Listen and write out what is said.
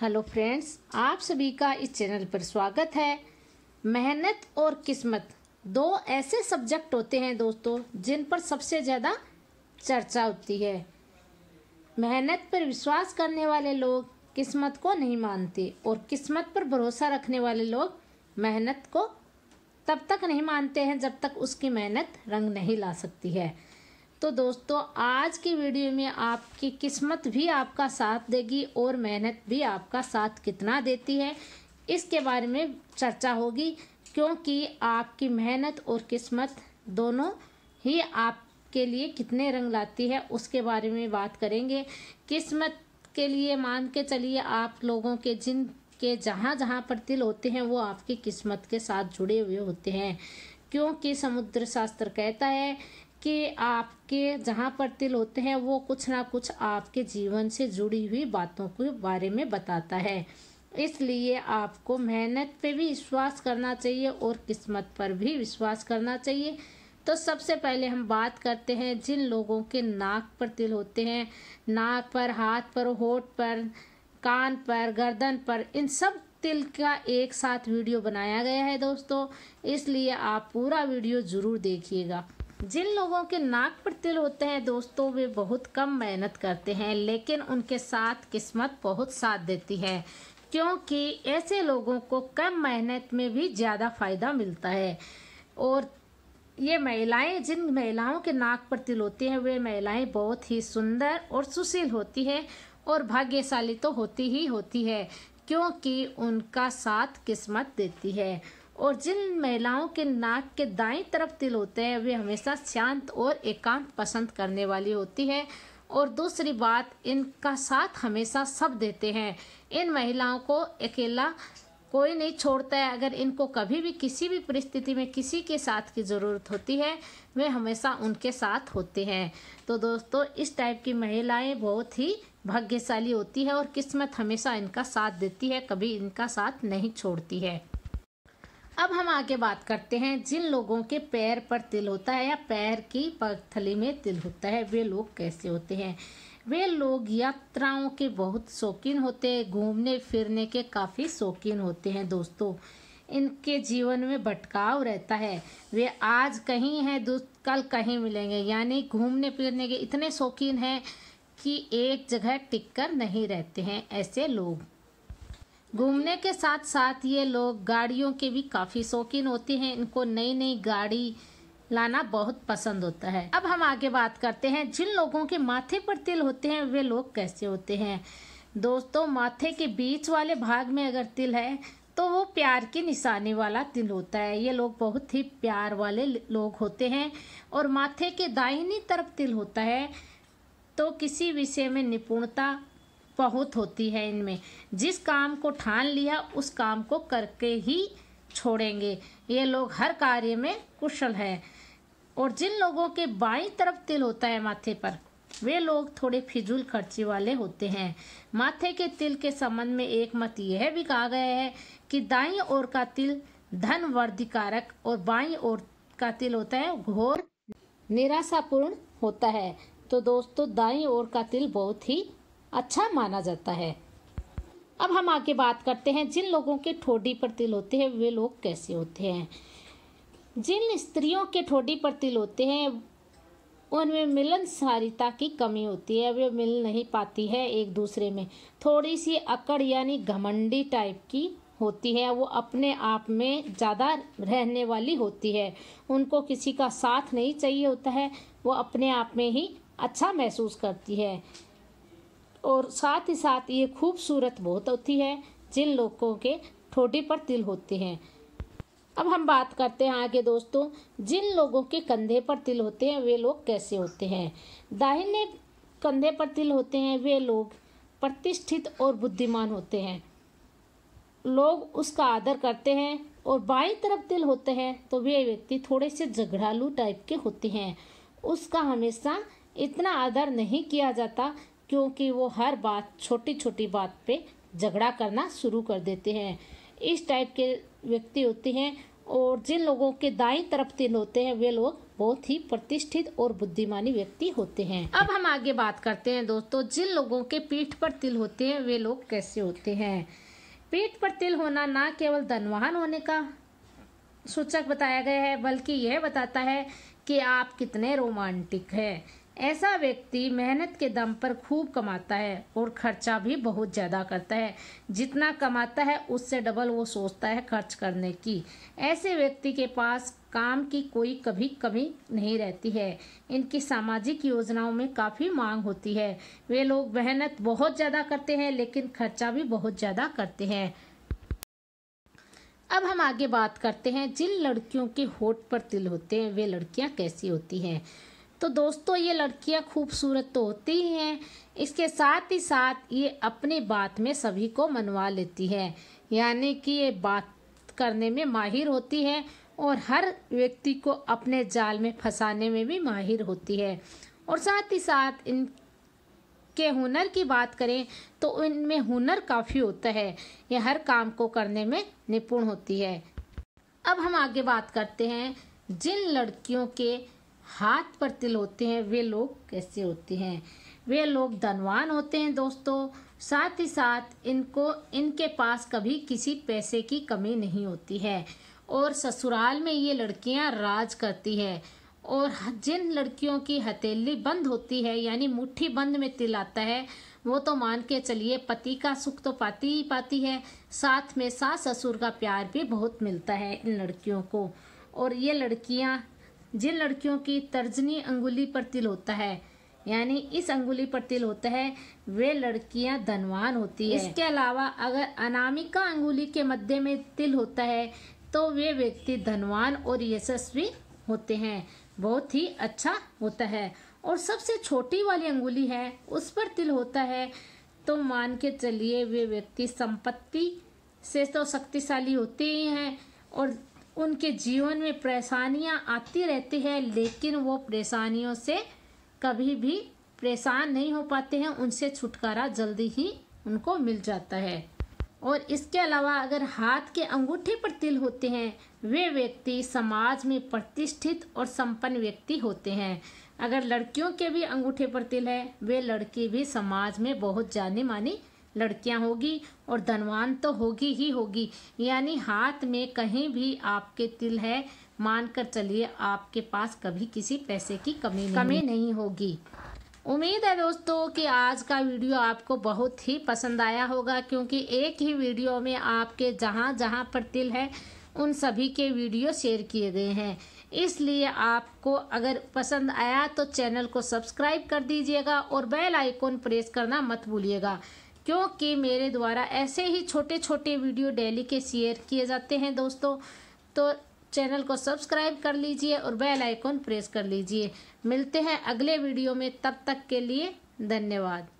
Hello friends आप सभी का इस चैनल पर स्वागत है मेहनत और किस्मत दो ऐसे सब्जेक्ट होते हैं दोस्तों जिन पर सबसे ज़्यादा चर्चा होती है मेहनत पर विश्वास करने वाले लोग किस्मत को नहीं मानते और किस्मत पर भरोसा रखने वाले लोग मेहनत को तब तक नहीं मानते हैं जब तक उसकी मेहनत रंग नहीं ला सकती है तो दोस्तों आज की वीडियो में आपकी किस्मत भी आपका साथ देगी और मेहनत भी आपका साथ कितना देती है इसके बारे में चर्चा होगी क्योंकि आपकी मेहनत और किस्मत दोनों ही आपके लिए कितने रंग लाती है उसके बारे में बात करेंगे किस्मत के लिए मान के चलिए आप लोगों के जिन के जहाँ जहाँ पर तिल होते हैं वो आपकी किस्मत के साथ जुड़े हुए होते हैं क्योंकि समुद्र शास्त्र कहता है कि आपके जहाँ पर तिल होते हैं वो कुछ ना कुछ आपके जीवन से जुड़ी हुई बातों के बारे में बताता है इसलिए आपको मेहनत पे भी विश्वास करना चाहिए और किस्मत पर भी विश्वास करना चाहिए तो सबसे पहले हम बात करते हैं जिन लोगों के नाक पर तिल होते हैं नाक पर हाथ पर होठ पर कान पर गर्दन पर इन सब तिल का एक साथ वीडियो बनाया गया है दोस्तों इसलिए आप पूरा वीडियो ज़रूर देखिएगा जिन लोगों के नाक पर तिल होते हैं दोस्तों वे बहुत कम मेहनत करते हैं लेकिन उनके साथ किस्मत बहुत साथ देती है क्योंकि ऐसे लोगों को कम मेहनत में भी ज़्यादा फायदा मिलता है और ये महिलाएं जिन महिलाओं के नाक पर तिल होते हैं वे महिलाएं बहुत ही सुंदर और सुशील होती हैं और भाग्यशाली तो होती ही होती है क्योंकि उनका साथ किस्मत देती है और जिन महिलाओं के नाक के दाएं तरफ तिल होते हैं वे हमेशा शांत और एकांत पसंद करने वाली होती है और दूसरी बात इनका साथ हमेशा सब देते हैं इन महिलाओं को अकेला कोई नहीं छोड़ता है अगर इनको कभी भी किसी भी परिस्थिति में किसी के साथ की ज़रूरत होती है वे हमेशा उनके साथ होते हैं तो दोस्तों इस टाइप की महिलाएं बहुत ही भाग्यशाली होती है और किस्मत हमेशा इनका साथ देती है कभी इनका साथ नहीं छोड़ती है अब हम आगे बात करते हैं जिन लोगों के पैर पर तिल होता है या पैर की पगथली में तिल होता है वे लोग कैसे होते हैं वे लोग यात्राओं के बहुत शौकीन होते हैं घूमने फिरने के काफ़ी शौकीन होते हैं दोस्तों इनके जीवन में भटकाव रहता है वे आज कहीं हैं कल कहीं मिलेंगे यानी घूमने फिरने के इतने शौकीन हैं कि एक जगह टिक कर नहीं रहते हैं ऐसे लोग घूमने के साथ साथ ये लोग गाड़ियों के भी काफ़ी शौकीन होते हैं इनको नई नई गाड़ी लाना बहुत पसंद होता है अब हम आगे बात करते हैं जिन लोगों के माथे पर तिल होते हैं वे लोग कैसे होते हैं दोस्तों माथे के बीच वाले भाग में अगर तिल है तो वो प्यार की निशानी वाला तिल होता है ये लोग बहुत ही प्यार वाले लोग होते हैं और माथे के दाहिनी तरफ तिल होता है तो किसी विषय में निपुणता बहुत होती है इनमें जिस काम को ठान लिया उस काम को करके ही छोड़ेंगे ये लोग हर कार्य में कुशल है और जिन लोगों के बाई तरफ तिल होता है माथे पर वे लोग थोड़े फिजूल खर्ची वाले होते हैं माथे के तिल के संबंध में एक मत यह भी कहा गया है कि दाई ओर का तिल धन वर्धिकारक और बाई ओर का तिल होता है घोर निराशापूर्ण होता है तो दोस्तों दाई ओर का तिल बहुत ही अच्छा माना जाता है अब हम आगे बात करते हैं जिन लोगों के ठोडी पर तिल होते हैं वे लोग कैसे होते हैं जिन स्त्रियों के ठोडी पर तिल होते हैं उनमें मिलनसारिता की कमी होती है वे मिल नहीं पाती है एक दूसरे में थोड़ी सी अकड़ यानी घमंडी टाइप की होती है वो अपने आप में ज़्यादा रहने वाली होती है उनको किसी का साथ नहीं चाहिए होता है वो अपने आप में ही अच्छा महसूस करती है और साथ ही साथ ये खूबसूरत बहुत होती है जिन लोगों के ठोडी पर तिल होते हैं अब हम बात करते हैं आगे दोस्तों जिन लोगों के कंधे पर तिल होते हैं वे लोग कैसे होते हैं दाहिने कंधे पर तिल होते हैं वे लोग प्रतिष्ठित और बुद्धिमान होते हैं लोग उसका आदर करते हैं और बाई तरफ तिल होते हैं तो वे व्यक्ति थोड़े से झगड़ालू टाइप के होते हैं उसका हमेशा इतना आदर नहीं किया जाता क्योंकि वो हर बात छोटी छोटी बात पे झगड़ा करना शुरू कर देते हैं इस टाइप के व्यक्ति होते हैं और जिन लोगों के दाई तरफ तीन होते हैं वे लोग बहुत ही प्रतिष्ठित और बुद्धिमानी व्यक्ति होते हैं अब हम आगे बात करते हैं दोस्तों जिन लोगों के पीठ पर तिल होते हैं वे लोग कैसे होते हैं पीठ पर तिल होना ना केवल धनवान होने का सूचक बताया गया है बल्कि यह बताता है कि आप कितने रोमांटिक हैं ऐसा व्यक्ति मेहनत के दम पर खूब कमाता है और खर्चा भी बहुत ज़्यादा करता है जितना कमाता है उससे डबल वो सोचता है खर्च करने की ऐसे व्यक्ति के पास काम की कोई कभी कमी नहीं रहती है इनकी सामाजिक योजनाओं में काफ़ी मांग होती है वे लोग मेहनत बहुत ज़्यादा करते हैं लेकिन खर्चा भी बहुत ज़्यादा करते हैं अब हम आगे बात करते हैं जिन लड़कियों के होठ पर तिल होते हैं वे लड़कियां कैसी होती हैं तो दोस्तों ये लड़कियां खूबसूरत तो होती ही हैं इसके साथ ही साथ ये अपनी बात में सभी को मनवा लेती है यानी कि ये बात करने में माहिर होती है और हर व्यक्ति को अपने जाल में फंसाने में भी माहिर होती है और साथ ही साथ इन के हुनर की बात करें तो इनमें हुनर काफ़ी होता है यह हर काम को करने में निपुण होती है अब हम आगे बात करते हैं जिन लड़कियों के हाथ पर तिल होते हैं वे लोग कैसे होते हैं वे लोग धनवान होते हैं दोस्तों साथ ही साथ इनको इनके पास कभी किसी पैसे की कमी नहीं होती है और ससुराल में ये लड़कियां राज करती है और जिन लड़कियों की हथेली बंद होती है यानी मुट्ठी बंद में तिल आता है वो तो मान के चलिए पति का सुख तो पाती ही पाती है साथ में सास ससुर का प्यार भी बहुत मिलता है इन लड़कियों को और ये लड़कियां जिन लड़कियों की तर्जनी अंगुली पर तिल होता है यानी इस अंगुली पर तिल होता है वे लड़कियां धनवान होती है इसके अलावा अगर अनामिका अंगुली के मध्य में तिल होता है तो वे व्यक्ति धनवान और यशस्वी होते हैं बहुत ही अच्छा होता है और सबसे छोटी वाली अंगुली है उस पर तिल होता है तो मान के चलिए वे व्यक्ति संपत्ति से तो शक्तिशाली होते ही हैं और उनके जीवन में परेशानियां आती रहती है लेकिन वो परेशानियों से कभी भी परेशान नहीं हो पाते हैं उनसे छुटकारा जल्दी ही उनको मिल जाता है और इसके अलावा अगर हाथ के अंगूठे पर तिल होते हैं वे व्यक्ति समाज में प्रतिष्ठित और संपन्न व्यक्ति होते हैं अगर लड़कियों के भी अंगूठे पर तिल है वे लड़की भी समाज में बहुत जाने मानी लड़कियां होगी और धनवान तो होगी ही होगी यानी हाथ में कहीं भी आपके तिल है मानकर चलिए आपके पास कभी किसी पैसे की कमी नहीं। कमी नहीं होगी उम्मीद है दोस्तों कि आज का वीडियो आपको बहुत ही पसंद आया होगा क्योंकि एक ही वीडियो में आपके जहाँ जहाँ पर तिल है उन सभी के वीडियो शेयर किए गए हैं इसलिए आपको अगर पसंद आया तो चैनल को सब्सक्राइब कर दीजिएगा और बेल आइकॉन प्रेस करना मत भूलिएगा क्योंकि मेरे द्वारा ऐसे ही छोटे छोटे वीडियो डेली के शेयर किए जाते हैं दोस्तों तो चैनल को सब्सक्राइब कर लीजिए और बेल आइकॉन प्रेस कर लीजिए मिलते हैं अगले वीडियो में तब तक के लिए धन्यवाद